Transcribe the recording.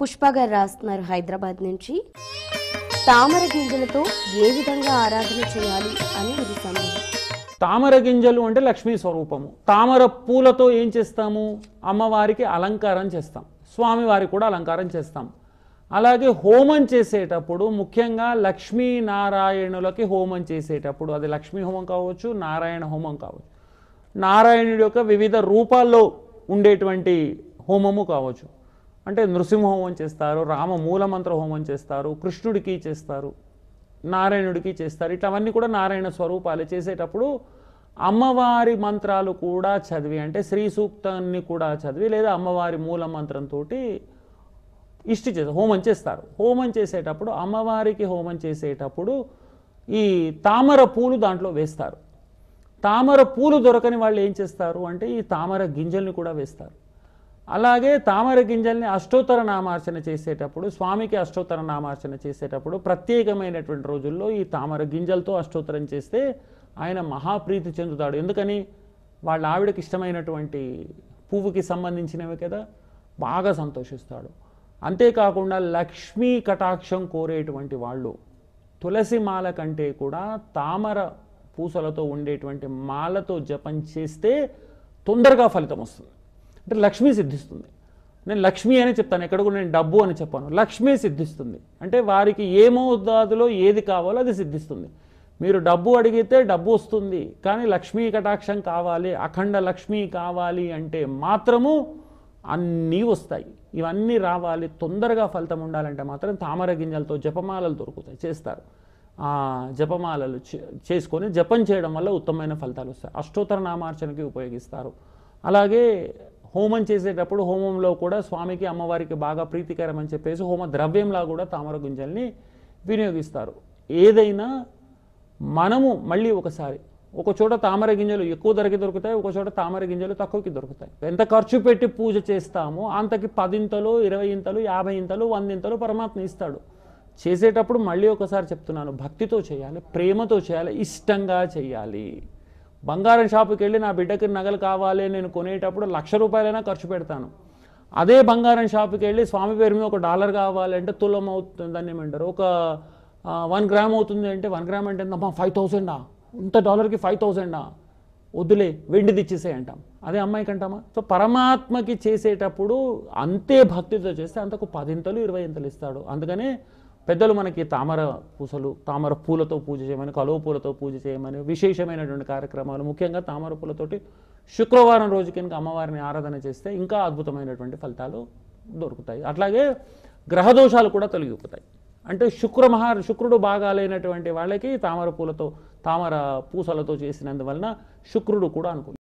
పుష్ప గారు రాస్తున్నారు హైదరాబాద్ నుంచి తామర గింజలతో ఏ విధంగా ఆరాధన చేయాలి అని ఇది తామర గింజలు అంటే లక్ష్మీ స్వరూపము తామర పూలతో ఏం చేస్తాము అమ్మవారికి అలంకారం చేస్తాం స్వామివారికి కూడా అలంకారం చేస్తాం అలాగే హోమం చేసేటప్పుడు ముఖ్యంగా లక్ష్మీనారాయణులకి హోమం చేసేటప్పుడు అది లక్ష్మీ హోమం కావచ్చు నారాయణ హోమం కావచ్చు నారాయణుడి యొక్క వివిధ రూపాల్లో ఉండేటువంటి హోమము కావచ్చు అంటే హోమం చేస్తారు రామ మూలమంత్ర హోమం చేస్తారు కృష్ణుడికి చేస్తారు నారాయణుడికి చేస్తారు ఇట్లావన్నీ కూడా నారాయణ స్వరూపాలు చేసేటప్పుడు అమ్మవారి మంత్రాలు కూడా చదివి అంటే శ్రీ సూక్తాన్ని కూడా చదివి లేదా అమ్మవారి మూల మంత్రంతో ఇష్టి చేస్తారు హోమం చేస్తారు హోమం చేసేటప్పుడు అమ్మవారికి హోమం చేసేటప్పుడు ఈ తామర పూలు దాంట్లో వేస్తారు తామర పూలు దొరకని వాళ్ళు ఏం చేస్తారు అంటే ఈ తామర గింజల్ని కూడా వేస్తారు అలాగే తామర గింజల్ని అష్టోత్తర నామార్చన చేసేటప్పుడు స్వామికి అష్టోత్తర నామార్చన చేసేటప్పుడు ప్రత్యేకమైనటువంటి రోజుల్లో ఈ తామర గింజలతో అష్టోత్తరం చేస్తే ఆయన మహాప్రీతి చెందుతాడు ఎందుకని వాళ్ళ ఆవిడకి ఇష్టమైనటువంటి పువ్వుకి సంబంధించినవి కదా బాగా సంతోషిస్తాడు అంతేకాకుండా లక్ష్మీ కటాక్షం కోరేటువంటి వాళ్ళు తులసి మాల కంటే కూడా తామర పూసలతో ఉండేటువంటి మాలతో జపం చేస్తే తొందరగా ఫలితం వస్తుంది అంటే లక్ష్మి సిద్ధిస్తుంది నేను లక్ష్మి అని చెప్తాను ఎక్కడ కూడా నేను డబ్బు అని చెప్పాను లక్ష్మి సిద్ధిస్తుంది అంటే వారికి ఏమవుతాదిలో ఏది కావాలో అది సిద్ధిస్తుంది మీరు డబ్బు అడిగితే డబ్బు వస్తుంది కానీ లక్ష్మీ కటాక్షం కావాలి అఖండ లక్ష్మి కావాలి అంటే మాత్రము అన్నీ వస్తాయి ఇవన్నీ రావాలి తొందరగా ఫలితం ఉండాలంటే మాత్రం తామర గింజలతో జపమాలలు దొరుకుతాయి చేస్తారు ఆ జపమాలలు చేసుకొని జపం చేయడం వల్ల ఉత్తమమైన ఫలితాలు వస్తాయి అష్టోత్తర నామార్చనకి ఉపయోగిస్తారు అలాగే హోమం చేసేటప్పుడు హోమంలో కూడా స్వామికి అమ్మవారికి బాగా ప్రీతికరం అని చెప్పేసి హోమ ద్రవ్యంలా కూడా తామర గుంజల్ని వినియోగిస్తారు ఏదైనా మనము మళ్ళీ ఒకసారి ఒక చోట తామర గింజలు ఎక్కువ ధరకి దొరుకుతాయి ఒక చోట తామర గింజలు తక్కువకి దొరుకుతాయి ఎంత ఖర్చు పెట్టి పూజ చేస్తామో అంతకి పదింతలు ఇరవై ఇంతలు యాభై ఇంతలు వందింతలు పరమాత్మ ఇస్తాడు చేసేటప్పుడు మళ్ళీ ఒకసారి చెప్తున్నాను భక్తితో చేయాలి ప్రేమతో చేయాలి ఇష్టంగా చేయాలి బంగారం షాపుకి వెళ్ళి నా బిడ్డకి నగలు కావాలి నేను కొనేటప్పుడు లక్ష రూపాయలైనా ఖర్చు పెడతాను అదే బంగారం షాపుకి వెళ్ళి స్వామి పేరు మీద ఒక డాలర్ కావాలంటే తులం అవుతుంది దాన్ని ఏమంటారు ఒక వన్ గ్రామ్ అవుతుంది అంటే వన్ గ్రామ్ అంటే అమ్మా ఫైవ్ థౌసండా ఇంత డాలర్కి ఫైవ్ థౌసండా వద్దులే వెండిది ఇచ్చేసే అంటాం అదే అమ్మాయికి అంటామా సో పరమాత్మకి చేసేటప్పుడు అంతే భక్తితో చేస్తే అంతకు పదింతలు ఇరవై ఇంతలు ఇస్తాడు అందుకనే పెద్దలు మనకి తామర పూసలు తామర పూలతో పూజ చేయమని కలువ పూలతో పూజ చేయమని విశేషమైనటువంటి కార్యక్రమాలు ముఖ్యంగా తామర పూలతోటి శుక్రవారం రోజు కనుక అమ్మవారిని ఆరాధన చేస్తే ఇంకా అద్భుతమైనటువంటి ఫలితాలు దొరుకుతాయి అట్లాగే గ్రహదోషాలు కూడా తొలగిపోతాయి అంటే శుక్ర మహా శుక్రుడు బాగాలైనటువంటి వాళ్ళకి తామర పూలతో తామర పూసలతో చేసినందువలన శుక్రుడు కూడా అనుకుంటుంది